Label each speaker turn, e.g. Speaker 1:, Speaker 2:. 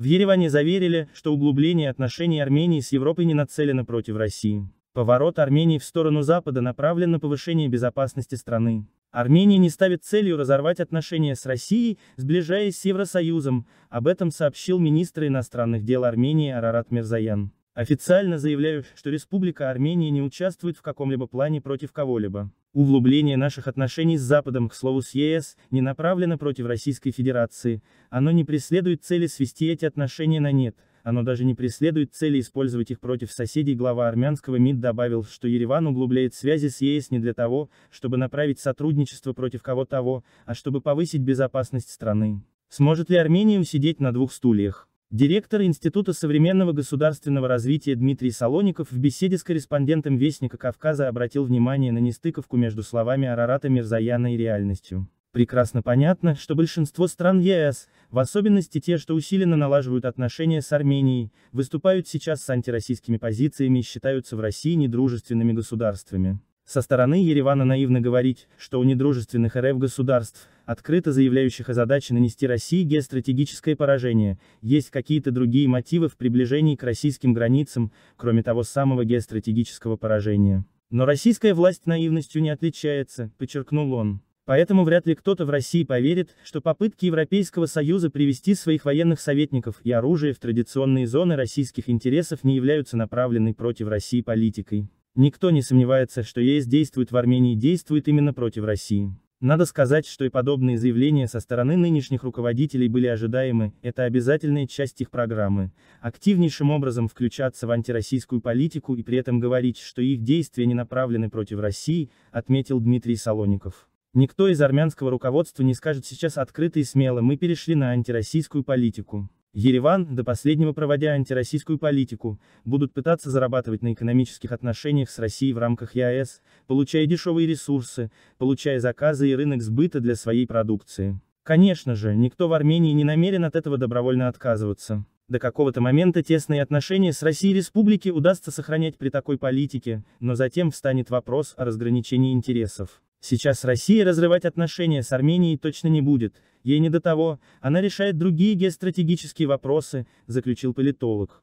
Speaker 1: В Ереване заверили, что углубление отношений Армении с Европой не нацелено против России. Поворот Армении в сторону Запада направлен на повышение безопасности страны. Армения не ставит целью разорвать отношения с Россией, сближаясь с Евросоюзом, об этом сообщил министр иностранных дел Армении Арарат Мирзаян. Официально заявляю, что Республика Армения не участвует в каком-либо плане против кого-либо. Углубление наших отношений с Западом, к слову с ЕС, не направлено против Российской Федерации, оно не преследует цели свести эти отношения на нет, оно даже не преследует цели использовать их против соседей. Глава армянского МИД добавил, что Ереван углубляет связи с ЕС не для того, чтобы направить сотрудничество против кого то а чтобы повысить безопасность страны. Сможет ли Армения усидеть на двух стульях? Директор Института современного государственного развития Дмитрий Солоников в беседе с корреспондентом Вестника Кавказа обратил внимание на нестыковку между словами Арарата Мирзаяна и реальностью. Прекрасно понятно, что большинство стран ЕС, в особенности те, что усиленно налаживают отношения с Арменией, выступают сейчас с антироссийскими позициями и считаются в России недружественными государствами. Со стороны Еревана наивно говорить, что у недружественных РФ государств, открыто заявляющих о задаче нанести России геостратегическое поражение, есть какие-то другие мотивы в приближении к российским границам, кроме того самого геостратегического поражения. Но российская власть наивностью не отличается, подчеркнул он. Поэтому вряд ли кто-то в России поверит, что попытки Европейского Союза привести своих военных советников и оружие в традиционные зоны российских интересов не являются направленной против России политикой. Никто не сомневается, что ЕС действует в Армении и действует именно против России. Надо сказать, что и подобные заявления со стороны нынешних руководителей были ожидаемы, это обязательная часть их программы, активнейшим образом включаться в антироссийскую политику и при этом говорить, что их действия не направлены против России, отметил Дмитрий Солоников. Никто из армянского руководства не скажет сейчас открыто и смело, мы перешли на антироссийскую политику. Ереван, до последнего проводя антироссийскую политику, будут пытаться зарабатывать на экономических отношениях с Россией в рамках ЕАЭС, получая дешевые ресурсы, получая заказы и рынок сбыта для своей продукции. Конечно же, никто в Армении не намерен от этого добровольно отказываться. До какого-то момента тесные отношения с Россией республики удастся сохранять при такой политике, но затем встанет вопрос о разграничении интересов. Сейчас Россия разрывать отношения с Арменией точно не будет, ей не до того, она решает другие геостратегические вопросы, заключил политолог.